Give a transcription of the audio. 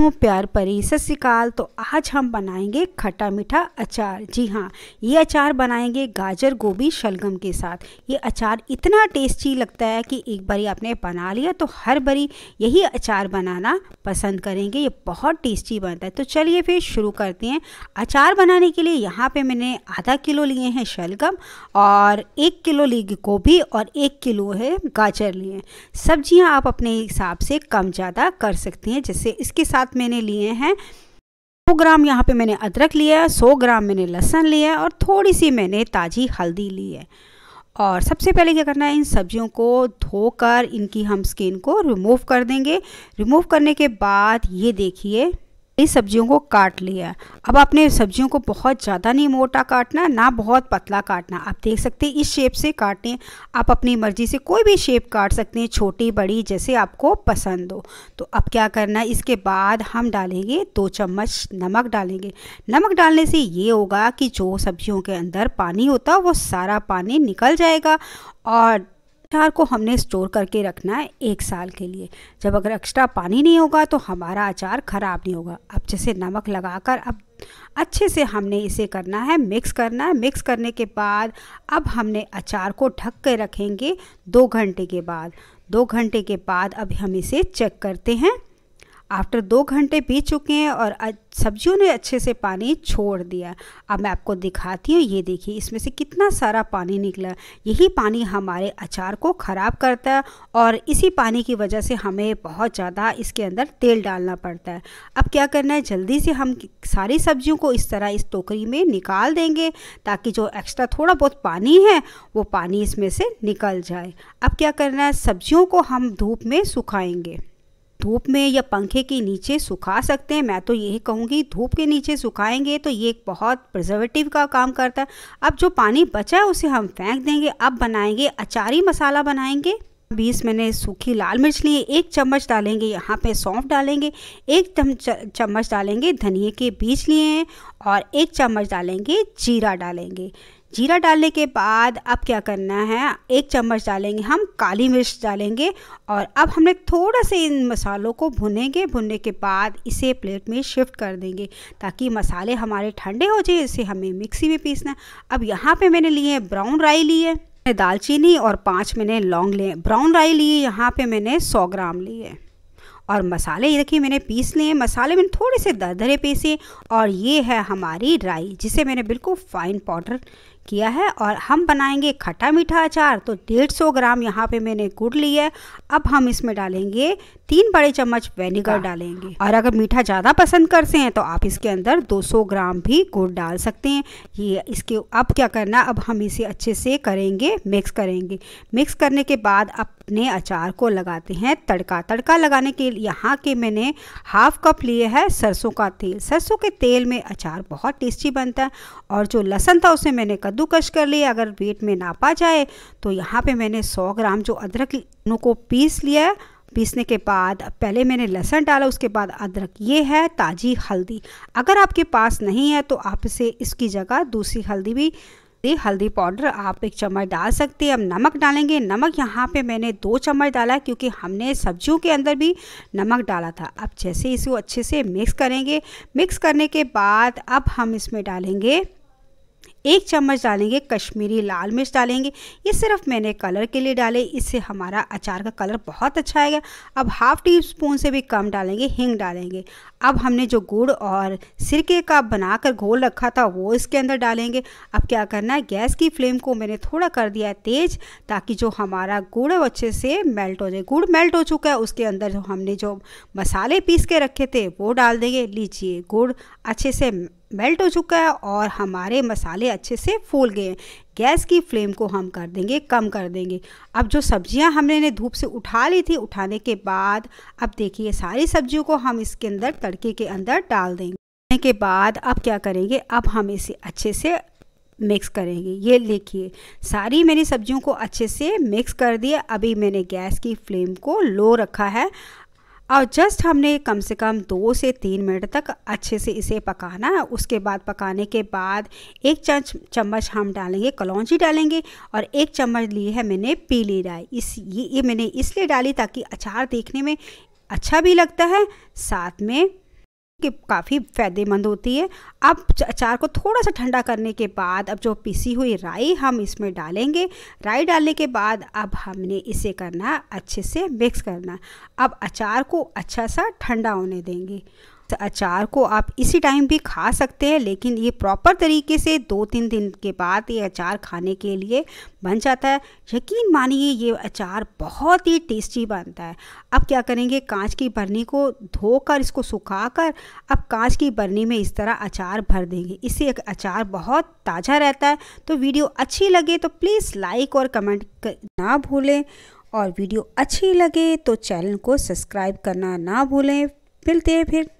प्यार परी सत श्रीकाल तो आज हम बनाएंगे खट्टा मीठा अचार जी हाँ ये अचार बनाएंगे गाजर गोभी शलगम के साथ ये अचार इतना टेस्टी लगता है कि एक बारी आपने बना लिया तो हर बारी यही अचार बनाना पसंद करेंगे ये बहुत टेस्टी बनता है तो चलिए फिर शुरू करते हैं अचार बनाने के लिए यहाँ पे मैंने आधा किलो लिए हैं शलगम और एक किलो ली गोभी और एक किलो है गाजर लिए सब्जियाँ आप अपने हिसाब से कम ज़्यादा कर सकती हैं जैसे इसके साथ साथ मैंने लिए हैं सौ ग्राम यहाँ पे मैंने अदरक लिया है सौ ग्राम मैंने लहसन लिया है और थोड़ी सी मैंने ताज़ी हल्दी ली है और सबसे पहले क्या करना है इन सब्जियों को धोकर इनकी हम स्किन को रिमूव कर देंगे रिमूव करने के बाद ये देखिए कई सब्जियों को काट लिया अब आपने सब्जियों को बहुत ज़्यादा नहीं मोटा काटना ना बहुत पतला काटना आप देख सकते हैं इस शेप से काटें आप अपनी मर्ज़ी से कोई भी शेप काट सकते हैं छोटी बड़ी जैसे आपको पसंद हो तो अब क्या करना है इसके बाद हम डालेंगे दो चम्मच नमक डालेंगे नमक डालने से ये होगा कि जो सब्जियों के अंदर पानी होता है वो सारा पानी निकल जाएगा और अचार को हमने स्टोर करके रखना है एक साल के लिए जब अगर एक्स्ट्रा पानी नहीं होगा तो हमारा अचार ख़राब नहीं होगा अब जैसे नमक लगाकर अब अच्छे से हमने इसे करना है मिक्स करना है मिक्स करने के बाद अब हमने अचार को ढक के रखेंगे दो घंटे के बाद दो घंटे के बाद अब हम इसे चेक करते हैं आफ्टर दो घंटे बीत चुके हैं और सब्जियों ने अच्छे से पानी छोड़ दिया अब मैं आपको दिखाती हूँ ये देखिए इसमें से कितना सारा पानी निकला यही पानी हमारे अचार को ख़राब करता है और इसी पानी की वजह से हमें बहुत ज़्यादा इसके अंदर तेल डालना पड़ता है अब क्या करना है जल्दी से हम सारी सब्जियों को इस तरह इस टोकरी में निकाल देंगे ताकि जो एक्स्ट्रा थोड़ा बहुत पानी है वो पानी इसमें से निकल जाए अब क्या करना है सब्जियों को हम धूप में सुखाएंगे धूप में या पंखे के नीचे सुखा सकते हैं मैं तो यही कहूँगी धूप के नीचे सुखाएंगे तो ये एक बहुत प्रिजर्वेटिव का काम करता है अब जो पानी बचा है उसे हम फेंक देंगे अब बनाएंगे अचारी मसाला बनाएंगे बीस मैंने सूखी लाल मिर्च ली एक चम्मच डालेंगे यहाँ पे सौंफ डालेंगे एक चम्मच डालेंगे धनिए के बीज लिए हैं और एक चम्मच डालेंगे जीरा डालेंगे जीरा डालने के बाद अब क्या करना है एक चम्मच डालेंगे हम काली मिर्च डालेंगे और अब हमने थोड़ा से इन मसालों को भुनेंगे भुनने के बाद इसे प्लेट में शिफ्ट कर देंगे ताकि मसाले हमारे ठंडे हो जाए इसे हमें मिक्सी में पीसना अब यहाँ पे मैंने लिए ब्राउन राई ली है दालचीनी और पाँच मैंने लौंग लिए ब्राउन राई लिए यहाँ पे मैंने सौ ग्राम लिए और मसाले ये देखिए मैंने पीस लिए मसाले मैंने थोड़े से दरदरे पीसे और ये है हमारी राई जिसे मैंने बिल्कुल फाइन पाउडर किया है और हम बनाएंगे खट्टा मीठा अचार तो 150 ग्राम यहाँ पे मैंने गुड़ लिया है अब हम इसमें डालेंगे तीन बड़े चम्मच वेनेगर हाँ। डालेंगे और अगर मीठा ज़्यादा पसंद करते हैं तो आप इसके अंदर 200 ग्राम भी गुड़ डाल सकते हैं ये इसके अब क्या करना अब हम इसे अच्छे से करेंगे मिक्स करेंगे मिक्स करने के बाद अपने अचार को लगाते हैं तड़का तड़का लगाने के यहाँ के मैंने हाफ कप लिए है सरसों का तेल सरसों के तेल में अचार बहुत टेस्टी बनता है और जो लहसन था उसे मैंने कद्दू कद्दूकश कर लिए अगर वेट में नापा जाए तो यहाँ पे मैंने 100 ग्राम जो अदरक को पीस लिया है पीसने के बाद पहले मैंने लहसन डाला उसके बाद अदरक ये है ताज़ी हल्दी अगर आपके पास नहीं है तो आप इसे इसकी जगह दूसरी हल्दी भी ये हल्दी पाउडर आप एक चम्मच डाल सकते हैं अब नमक डालेंगे नमक यहाँ पे मैंने दो चम्मच डाला क्योंकि हमने सब्जियों के अंदर भी नमक डाला था अब जैसे इसको अच्छे से मिक्स करेंगे मिक्स करने के बाद अब हम इसमें डालेंगे एक चम्मच डालेंगे कश्मीरी लाल मिर्च डालेंगे ये सिर्फ मैंने कलर के लिए डाले इससे हमारा अचार का कलर बहुत अच्छा आएगा अब हाफ़ टी स्पून से भी कम डालेंगे हींग डालेंगे अब हमने जो गुड़ और सिरके का बनाकर घोल रखा था वो इसके अंदर डालेंगे अब क्या करना है गैस की फ्लेम को मैंने थोड़ा कर दिया है तेज़ ताकि जो हमारा गुड़ अच्छे से मेल्ट हो जाए गुड़ मेल्ट हो चुका है उसके अंदर जो हमने जो मसाले पीस के रखे थे वो डाल देंगे लीजिए गुड़ अच्छे से मेल्ट हो चुका है और हमारे मसाले अच्छे से फूल गए हैं गैस की फ्लेम को हम कर देंगे कम कर देंगे अब जो सब्जियां हमने ने धूप से उठा ली थी उठाने के बाद अब देखिए सारी सब्जियों को हम इसके अंदर तड़के के अंदर डाल देंगे के बाद अब क्या करेंगे अब हम इसे अच्छे से मिक्स करेंगे ये देखिए सारी मेरी सब्जियों को अच्छे से मिक्स कर दिया अभी मैंने गैस की फ्लेम को लो रखा है और जस्ट हमने कम से कम दो से तीन मिनट तक अच्छे से इसे पकाना है उसके बाद पकाने के बाद एक चम्मच चम्मच हम डालेंगे कलौजी डालेंगे और एक चम्मच ली है मैंने पीली राय इस ये, ये मैंने इसलिए डाली ताकि अचार देखने में अच्छा भी लगता है साथ में कि काफ़ी फ़ायदेमंद होती है अब अचार को थोड़ा सा ठंडा करने के बाद अब जो पिसी हुई राई हम इसमें डालेंगे राई डालने के बाद अब हमने इसे करना अच्छे से मिक्स करना अब अचार को अच्छा सा ठंडा होने देंगे तो अचार को आप इसी टाइम भी खा सकते हैं लेकिन ये प्रॉपर तरीके से दो तीन दिन के बाद ये अचार खाने के लिए बन जाता है यकीन मानिए ये अचार बहुत ही टेस्टी बनता है अब क्या करेंगे कांच की बरनी को धोकर इसको सुखाकर अब कांच की बरनी में इस तरह अचार भर देंगे इससे एक अचार बहुत ताज़ा रहता है तो वीडियो अच्छी लगे तो प्लीज़ लाइक और कमेंट ना भूलें और वीडियो अच्छी लगे तो चैनल को सब्सक्राइब करना ना भूलें मिलते हैं फिर